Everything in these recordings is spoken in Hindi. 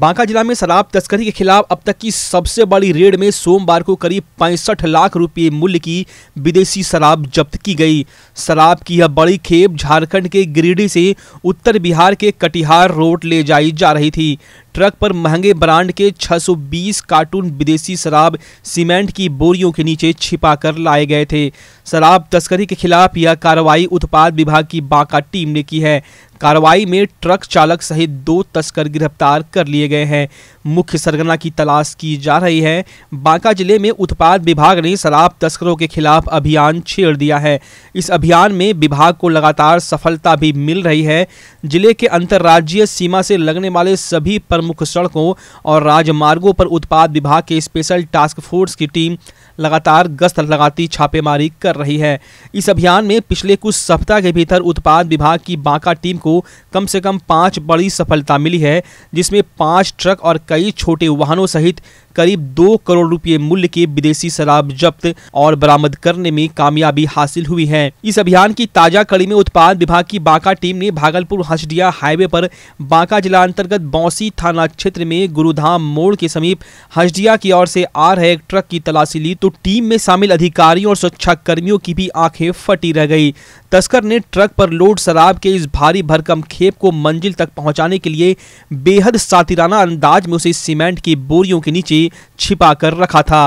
बांका जिला में शराब तस्करी के खिलाफ अब तक की सबसे बड़ी रेड में सोमवार को करीब पैंसठ लाख रुपए मूल्य की विदेशी शराब जब्त की गई शराब की यह बड़ी खेप झारखंड के गिरिडीह से उत्तर बिहार के कटिहार रोड ले जाई जा रही थी ट्रक पर महंगे ब्रांड के 620 कार्टून विदेशी शराब सीमेंट की बोरियों के नीचे छिपा कर लाए गए थे शराब तस्करी के खिलाफ यह कार्रवाई उत्पाद विभाग की बांका टीम ने की है कार्रवाई में ट्रक चालक सहित दो तस्कर गिरफ्तार कर लिए गए हैं मुख्य सरगना की तलाश की जा रही है बांका जिले में उत्पाद विभाग ने शराब तस्करों के खिलाफ अभियान छेड़ दिया है इस अभियान में विभाग को लगातार सफलता भी मिल रही है जिले के अंतर्राज्यीय सीमा से लगने वाले सभी प्रमुख सड़कों और राजमार्गों पर उत्पाद विभाग के स्पेशल टास्क फोर्स की टीम लगातार गश्त लगाती छापेमारी कर रही है इस अभियान में पिछले कुछ सप्ताह के भीतर उत्पाद विभाग की बांका टीम को कम से कम पाँच बड़ी सफलता मिली है जिसमें पाँच ट्रक और कई छोटे वाहनों सहित करीब दो करोड़ रुपए मूल्य के विदेशी शराब जब्त और बरामद करने में कामयाबी हासिल हुई है इस अभियान की ताजा कड़ी में उत्पाद विभाग की बांका टीम ने भागलपुर हसडिया हाईवे पर बांका जिला अंतर्गत बौसी थाना क्षेत्र में गुरुधाम मोड़ के समीप हसडिया की ओर से आ रहे एक ट्रक की तलाशी ली तो तो टीम में शामिल अधिकारियों और सुरक्षा कर्मियों की भी आंखें फटी रह गई तस्कर ने ट्रक पर लोड शराब के इस भारी भरकम खेप को मंजिल तक पहुंचाने के लिए बेहद सातिराना अंदाज में उसे सीमेंट की बोरियों के नीचे छिपा कर रखा था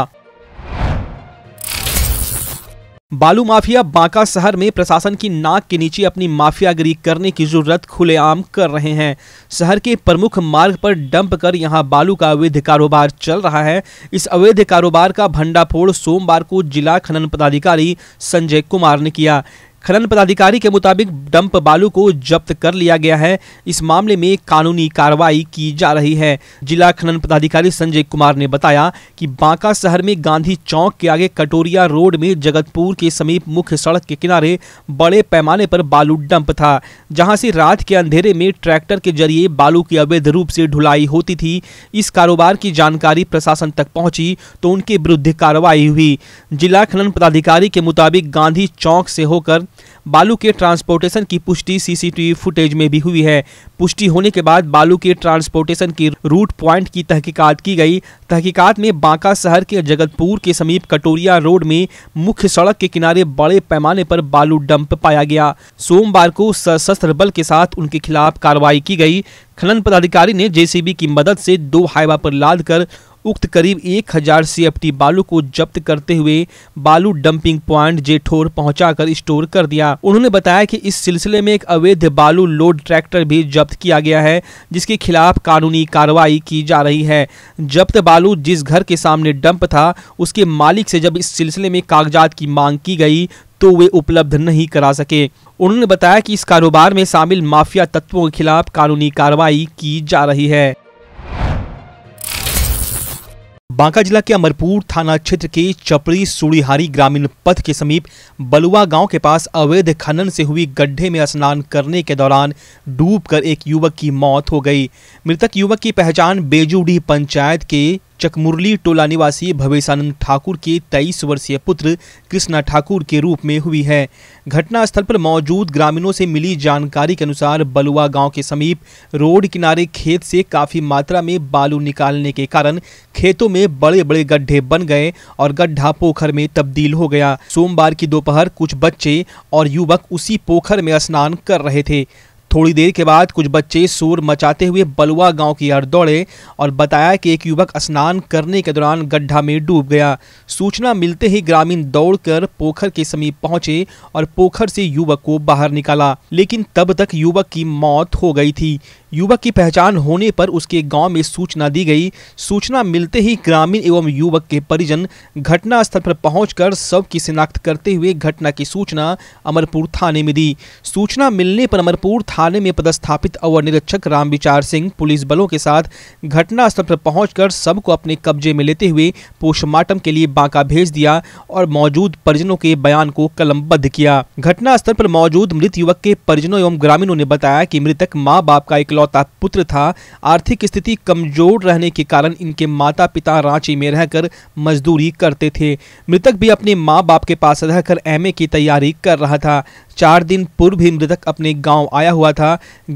बालू माफिया बांका शहर में प्रशासन की नाक के नीचे अपनी माफियागिरी करने की जरूरत खुलेआम कर रहे हैं शहर के प्रमुख मार्ग पर डंप कर यहां बालू का अवैध कारोबार चल रहा है इस अवैध कारोबार का भंडाफोड़ सोमवार को जिला खनन पदाधिकारी संजय कुमार ने किया खनन पदाधिकारी के मुताबिक डंप बालू को जब्त कर लिया गया है इस मामले में कानूनी कार्रवाई की जा रही है जिला खनन पदाधिकारी संजय कुमार ने बताया कि बांका शहर में गांधी चौक के आगे कटोरिया रोड में जगतपुर के समीप मुख्य सड़क के किनारे बड़े पैमाने पर बालू डंप था जहां से रात के अंधेरे में ट्रैक्टर के जरिए बालू की अवैध रूप से ढुलाई होती थी इस कारोबार की जानकारी प्रशासन तक पहुंची तो उनके विरुद्ध कार्रवाई हुई जिला खनन पदाधिकारी के मुताबिक गांधी चौक से होकर बालू के ट्रांसपोर्टेशन की पुष्टि सीसीटीवी फुटेज में भी हुई है पुष्टि होने के बाद बालू के ट्रांसपोर्टेशन की रूट पॉइंट की तहकीकात की गई तहकीकात में बांका शहर के जगतपुर के समीप कटोरिया रोड में मुख्य सड़क के किनारे बड़े पैमाने पर बालू डंप पाया गया सोमवार को सशस्त्र बल के साथ उनके खिलाफ कार्रवाई की गई खनन पदाधिकारी ने जेसीबी की मदद से दो हाइवा पर लाद कर उक्त करीब एक हजार सीएफटी बालू को जब्त करते हुए बालू डंपिंग प्वाइंट जेठोर पहुंचाकर स्टोर कर दिया उन्होंने बताया कि इस सिलसिले में एक अवैध बालू लोड ट्रैक्टर भी जब्त किया गया है जिसके खिलाफ कानूनी कार्रवाई की जा रही है जब्त बालू जिस घर के सामने डंप था उसके मालिक से जब इस सिलसिले में कागजात की मांग की गई तो वे उपलब्ध नहीं करा सके उन्होंने बताया कि इस कारोबार में शामिल माफिया तत्वों के खिलाफ कानूनी कार्रवाई की जा रही है बांका जिला के अमरपुर थाना क्षेत्र के चपड़ी सुड़ीहारी ग्रामीण पथ के समीप बलुआ गांव के पास अवैध खनन से हुई गड्ढे में स्नान करने के दौरान डूबकर एक युवक की मौत हो गई मृतक युवक की पहचान बेजूडी पंचायत के चकमुरली टोला निवासी भवेशानंद ठाकुर के 23 वर्षीय पुत्र कृष्णा ठाकुर के रूप में हुई है घटनास्थल पर मौजूद ग्रामीणों से मिली जानकारी के अनुसार बलुआ गांव के समीप रोड किनारे खेत से काफी मात्रा में बालू निकालने के कारण खेतों में बड़े बड़े गड्ढे बन गए और गड्ढा पोखर में तब्दील हो गया सोमवार की दोपहर कुछ बच्चे और युवक उसी पोखर में स्नान कर रहे थे थोड़ी देर के बाद कुछ बच्चे शोर मचाते हुए बलुआ गांव की ओर दौड़े और बताया कि एक युवक स्नान करने के दौरान गड्ढा में डूब गया सूचना मिलते ही ग्रामीण दौड़कर पोखर के समीप पहुंचे और पोखर से युवक को बाहर निकाला लेकिन तब तक युवक की मौत हो गई थी युवक की पहचान होने पर उसके गांव में सूचना दी गई सूचना मिलते ही ग्रामीण एवं युवक के परिजन घटना स्थल पर पहुंचकर सब की शिनाख्त करते हुए घटना की सूचना अमरपुर थाने में दी सूचना मिलने पर अमरपुर थाने में पदस्थापित अवर निरीक्षक राम विचार सिंह पुलिस बलों के साथ घटनास्थल पर पहुंचकर सब को अपने कब्जे में लेते हुए पोस्टमार्टम के लिए बांका भेज दिया और मौजूद परिजनों के बयान को कलमबद्ध किया घटनास्थल पर मौजूद मृत युवक के परिजनों एवं ग्रामीणों ने बताया कि मृतक माँ बाप का इकलौता पुत्र था आर्थिक स्थिति कमजोर रहने के कारण इनके माता पिता रांची में रहकर मजदूरी करते थे मृतक भी अपने माँ बाप के पास रहकर एमए की तैयारी कर रहा था चार दिन पूर्व ही मृतक अपने गांव आया हुआ था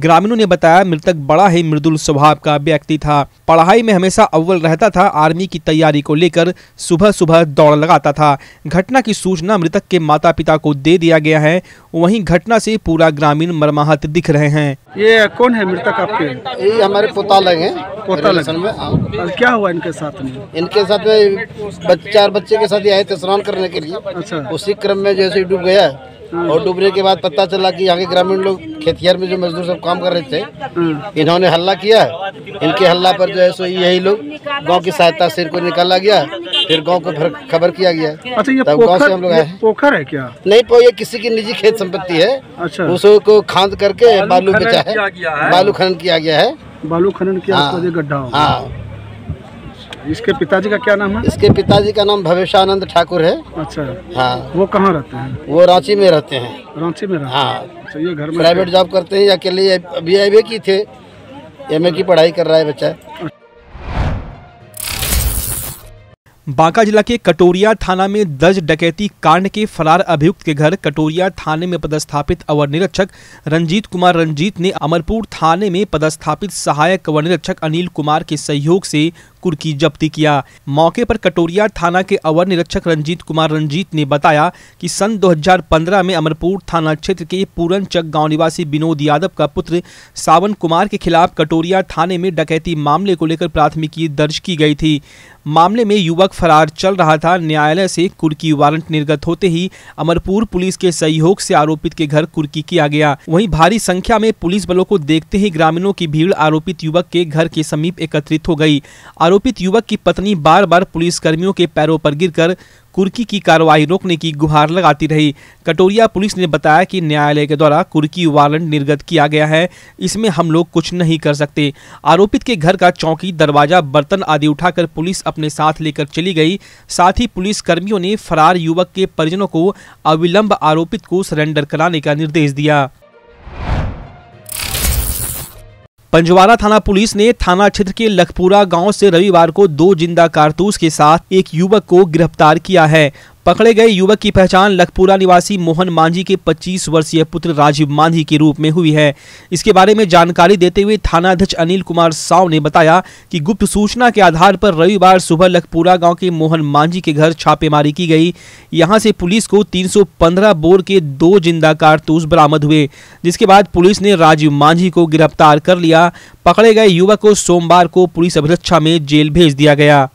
ग्रामीणों ने बताया मृतक बड़ा ही मृदुल स्वभाव का व्यक्ति था पढ़ाई में हमेशा अव्वल रहता था आर्मी की तैयारी को लेकर सुबह सुबह दौड़ लगाता था घटना की सूचना मृतक के माता पिता को दे दिया गया है वहीं घटना से पूरा ग्रामीण मरमाहत दिख रहे हैं ये कौन है मृतक आपके ये हमारे पोता लगे पोता में हाँ। क्या हुआ इनके साथ में इनके साथ में चार बच्चे के साथ आए थे स्नान करने के लिए अच्छा उसी क्रम में जैसे डूब गया और डूबने के बाद पता चला कि यहाँ के ग्रामीण लोग खेतियार में जो मजदूर सब काम कर रहे थे इन्होंने हल्ला किया इनके हल्ला पर जो है सो यही लोग गांव की सहायता से इनको निकाला गया फिर गांव को फिर खबर किया गया अच्छा गाँव से हम लोग आए पोखर है क्या नहीं पो ये किसी की निजी खेत संपत्ति है अच्छा उसको खाद करके बालू बेचा है बालू खनन किया गया है बालू खनन किया हाँ। गड्ढा हाँ इसके पिताजी का क्या नाम है इसके पिताजी का नाम भवेशानंद ठाकुर है अच्छा हाँ वो कहाँ रहते हैं वो रांची में रहते हैं रांची में रहते हाँ अच्छा, ये घर में प्राइवेट जॉब करते हैं या अकेले बी आई की थे एम की पढ़ाई कर रहा है बच्चा अच्छा। बांका जिला के कटोरिया थाना में दर्ज डकैती कांड के फरार अभियुक्त के घर कटोरिया थाने में पदस्थापित अवर निरीक्षक रंजीत कुमार रंजीत ने अमरपुर थाने में पदस्थापित सहायक अवर निरीक्षक अनिल कुमार के सहयोग से कुर्की जब्ती किया मौके पर कटोरिया थाना के अवर निरीक्षक रंजीत कुमार रंजीत ने बताया कि सन 2015 में अमरपुर थाना क्षेत्र के पूरन चक गाँव निवासी विनोद यादव का पुत्र सावन कुमार के खिलाफ कटोरिया थाने में डकैती मामले को लेकर प्राथमिकी दर्ज की गई थी मामले में युवक फरार चल रहा था न्यायालय से कुर्की वारंट निर्गत होते ही अमरपुर पुलिस के सहयोग से आरोपित के घर कुर्की किया गया वहीं भारी संख्या में पुलिस बलों को देखते ही ग्रामीणों की भीड़ आरोपित युवक के घर के समीप एकत्रित हो गई आरोपित युवक की पत्नी बार बार पुलिस कर्मियों के पैरों पर गिर कुर्की की कार्रवाई रोकने की गुहार लगाती रही कटोरिया पुलिस ने बताया कि न्यायालय के द्वारा कुर्की वारंट निर्गत किया गया है इसमें हम लोग कुछ नहीं कर सकते आरोपित के घर का चौकी दरवाजा बर्तन आदि उठाकर पुलिस अपने साथ लेकर चली गई साथ ही पुलिस कर्मियों ने फरार युवक के परिजनों को अविलंब आरोपित को सरेंडर कराने का निर्देश दिया पंजवारा थाना पुलिस ने थाना क्षेत्र के लखपुरा गांव से रविवार को दो जिंदा कारतूस के साथ एक युवक को गिरफ्तार किया है पकड़े गए युवक की पहचान लखपुरा निवासी मोहन मांझी के 25 वर्षीय पुत्र राजीव मांझी के रूप में हुई है इसके बारे में जानकारी देते हुए थानाध्यक्ष अनिल कुमार साव ने बताया कि गुप्त सूचना के आधार पर रविवार सुबह लखपुरा गांव के मोहन मांझी के घर छापेमारी की गई यहां से पुलिस को 315 बोर के दो जिंदा कारतूस बरामद हुए जिसके बाद पुलिस ने राजीव मांझी को गिरफ्तार कर लिया पकड़े गए युवक को सोमवार को पुलिस अभिरक्षा में जेल भेज दिया गया